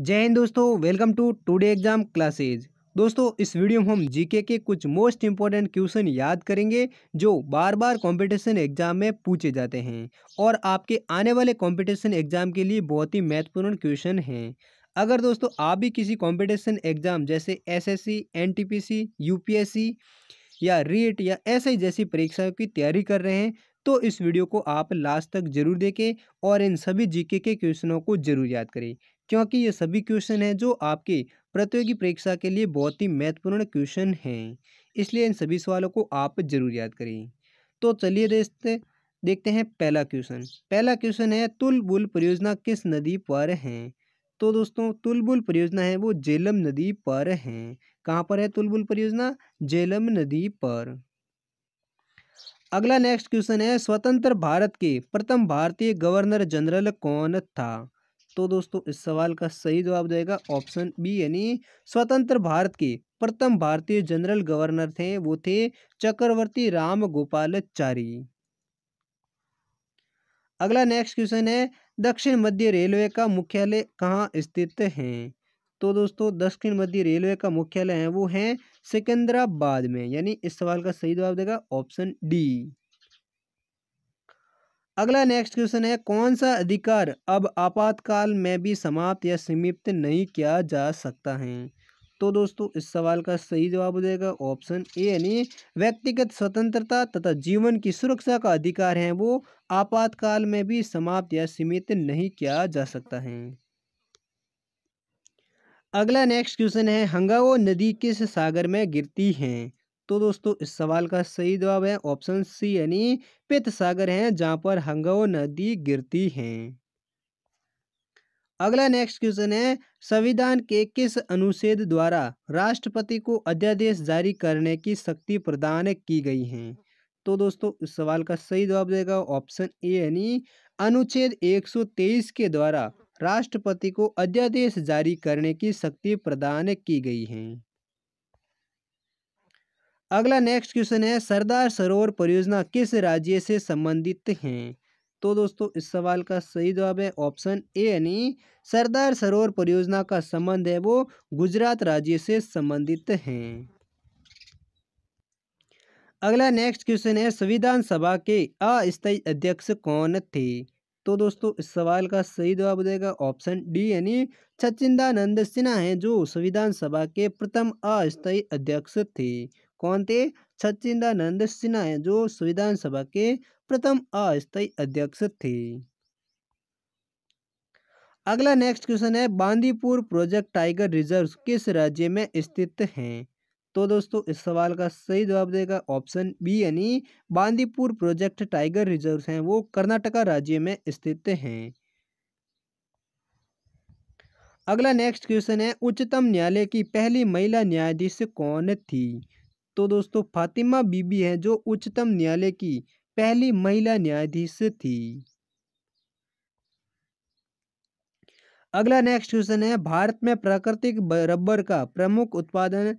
जय हिंद दोस्तों welcome to today exam classes दोस्तों इस वीडियो में हम जीके के कुछ मोस्ट इम्पॉर्टेंट क्वेश्चन याद करेंगे जो बार बार कंपटीशन एग्जाम में पूछे जाते हैं और आपके आने वाले कंपटीशन एग्जाम के लिए बहुत ही महत्वपूर्ण क्वेश्चन हैं अगर दोस्तों आप भी किसी कॉम्पिटिशन एग्जाम जैसे एस एस सी या रीट e या ऐसे जैसी परीक्षाओं की तैयारी कर रहे हैं तो इस वीडियो को आप लास्ट तक जरूर देखें और इन सभी जीके के क्वेश्चनों को जरूर याद करें क्योंकि ये सभी क्वेश्चन हैं जो आपके प्रतियोगी परीक्षा के लिए बहुत ही महत्वपूर्ण क्वेश्चन हैं इसलिए इन सभी सवालों को आप जरूर याद करें तो चलिए दोस्त देखते हैं पहला क्वेश्चन पहला क्वेश्चन है तुलबुल परियोजना किस नदी पर है तो दोस्तों तुलबुल परियोजना है वो जेलम नदी पर है कहाँ पर है तुलबुल परियोजना जेलम नदी पर अगला नेक्स्ट क्वेश्चन है स्वतंत्र भारत के प्रथम भारतीय गवर्नर जनरल कौन था तो दोस्तों इस सवाल का सही जवाब जाएगा ऑप्शन बी यानी स्वतंत्र भारत के प्रथम भारतीय जनरल गवर्नर थे वो थे चक्रवर्ती राम गोपालचारी अगला नेक्स्ट क्वेश्चन है दक्षिण मध्य रेलवे का मुख्यालय कहाँ स्थित है तो दोस्तों दक्षिण मध्य रेलवे का मुख्यालय है वो है सिकंदराबाद में यानी इस सवाल का सही जवाब देगा ऑप्शन डी अगला नेक्स्ट क्वेश्चन है कौन सा अधिकार अब आपातकाल में भी समाप्त या सीमित नहीं किया जा सकता है तो दोस्तों इस सवाल का सही जवाब हो जाएगा ऑप्शन ए यानी व्यक्तिगत स्वतंत्रता तथा जीवन की सुरक्षा का अधिकार है वो आपातकाल में भी समाप्त या सीमित नहीं किया जा सकता है अगला नेक्स्ट क्वेश्चन है हंगाओ नदी किस सागर में गिरती है तो दोस्तों इस सवाल का सही जवाब है ऑप्शन सी यानी पित सागर है जहां पर हंगो नदी गिरती है अगला नेक्स्ट क्वेश्चन है संविधान के किस अनुच्छेद द्वारा राष्ट्रपति को अध्यादेश जारी करने की शक्ति प्रदान की गई है तो दोस्तों इस सवाल का सही जवाब देगा ऑप्शन ए यानी अनुच्छेद 123 के द्वारा राष्ट्रपति को अध्यादेश जारी करने की शक्ति प्रदान की गई है अगला नेक्स्ट क्वेश्चन है सरदार सरोवर परियोजना किस राज्य से संबंधित हैं तो दोस्तों इस सवाल का सही जवाब है ऑप्शन ए यानी सरदार सरोवर परियोजना का संबंध है वो गुजरात राज्य से संबंधित हैं अगला नेक्स्ट क्वेश्चन है संविधान सभा के अस्थायी अध्यक्ष कौन थे तो दोस्तों इस सवाल का सही जवाब देगा ऑप्शन डी यानी सचिंदानंद सिन्हा हैं जो संविधान सभा के प्रथम अस्थायी अध्यक्ष थे कौन थे सचिदानंद सिन्हा जो संविधान सभा के प्रथम अस्थायी अध्यक्ष थे अगला नेक्स्ट क्वेश्चन है बांदीपुर प्रोजेक्ट टाइगर रिजर्व किस राज्य में स्थित है तो दोस्तों इस सवाल का सही जवाब देगा ऑप्शन बी यानी बांदीपुर प्रोजेक्ट टाइगर रिजर्व हैं वो कर्नाटका राज्य में स्थित हैं अगला नेक्स्ट क्वेश्चन है उच्चतम न्यायालय की पहली महिला न्यायाधीश कौन थी तो दोस्तों फातिमा बीबी हैं जो उच्चतम न्यायालय की पहली महिला न्यायाधीश थी अगला नेक्स्ट क्वेश्चन है भारत में प्राकृतिक रबर का प्रमुख उत्पादन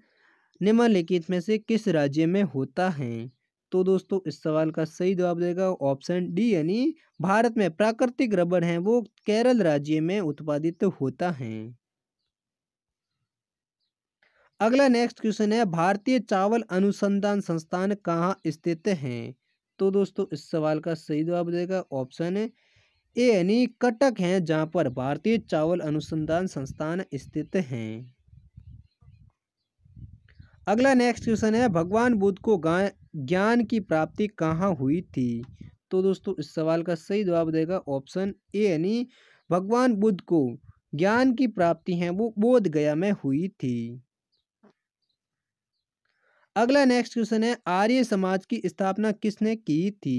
निम्नलिखित में से किस राज्य में होता है तो दोस्तों इस सवाल का सही जवाब देगा ऑप्शन डी यानी भारत में प्राकृतिक रबर है वो केरल राज्य में उत्पादित होता है अगला नेक्स्ट क्वेश्चन है भारतीय चावल अनुसंधान संस्थान कहाँ स्थित हैं तो दोस्तों इस सवाल का सही जवाब देगा ऑप्शन है ए यानी कटक हैं जहाँ पर भारतीय चावल अनुसंधान संस्थान स्थित हैं अगला नेक्स्ट क्वेश्चन है भगवान बुद्ध को ज्ञान की प्राप्ति कहाँ हुई थी तो दोस्तों इस सवाल का सही जवाब देगा ऑप्शन ए यानी भगवान बुद्ध को ज्ञान की प्राप्ति है वो बोध गया में हुई थी अगला नेक्स्ट क्वेश्चन है आर्य समाज की स्थापना किसने की थी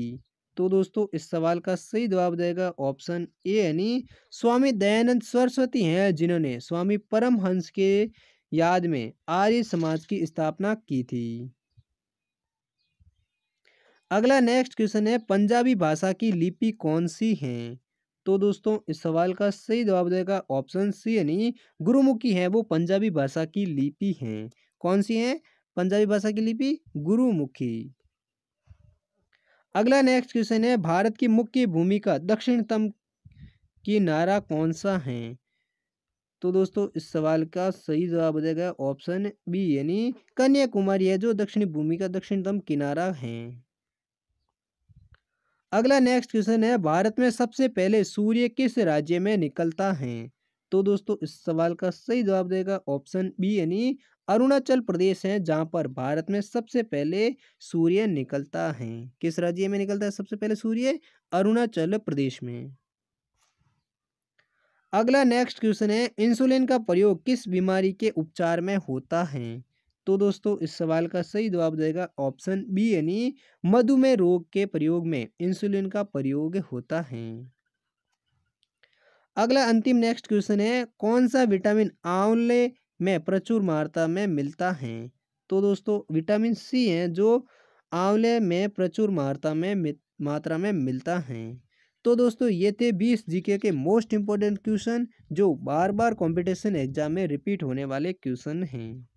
तो दोस्तों इस सवाल का सही जवाब देगा ऑप्शन ए यानी स्वामी दयानंद सरस्वती हैं जिन्होंने स्वामी परमहंस के याद में आर्य समाज की स्थापना की थी अगला नेक्स्ट क्वेश्चन है पंजाबी भाषा की लिपि कौन सी है तो दोस्तों इस सवाल का सही जवाब देगा ऑप्शन सी यानी गुरुमुखी है वो पंजाबी भाषा की लिपि है कौन सी है पंजाबी भाषा की लिपि गुरुमुखी अगला नेक्स्ट क्वेश्चन है भारत की मुख्य भूमिका दक्षिणतम की नारा कौन सा है तो दोस्तों इस सवाल का सही जवाब हो जाएगा ऑप्शन बी यानी कन्याकुमारी है जो दक्षिणी भूमि का दक्षिणतम किनारा है अगला नेक्स्ट क्वेश्चन है भारत में सबसे पहले सूर्य किस राज्य में निकलता है तो दोस्तों इस सवाल का सही जवाब देगा ऑप्शन बी यानी अरुणाचल प्रदेश है जहाँ पर भारत में सबसे पहले सूर्य निकलता है किस राज्य में निकलता है सबसे पहले सूर्य अरुणाचल प्रदेश में अगला नेक्स्ट क्वेश्चन है इंसुलिन का प्रयोग किस बीमारी के उपचार में होता है तो दोस्तों इस सवाल का सही जवाब देगा ऑप्शन बी यानी मधुमेह रोग के प्रयोग में इंसुलिन का प्रयोग होता है अगला अंतिम नेक्स्ट क्वेश्चन है कौन सा विटामिन आंवले में प्रचुर मात्रा में मिलता है तो दोस्तों विटामिन सी है जो आंवले में प्रचुर मात्रा में मात्रा में मिलता है तो दोस्तों ये थे बीस जीके के मोस्ट इम्पोर्टेंट क्वेश्चन जो बार बार कंपटीशन एग्जाम में रिपीट होने वाले क्वेश्चन हैं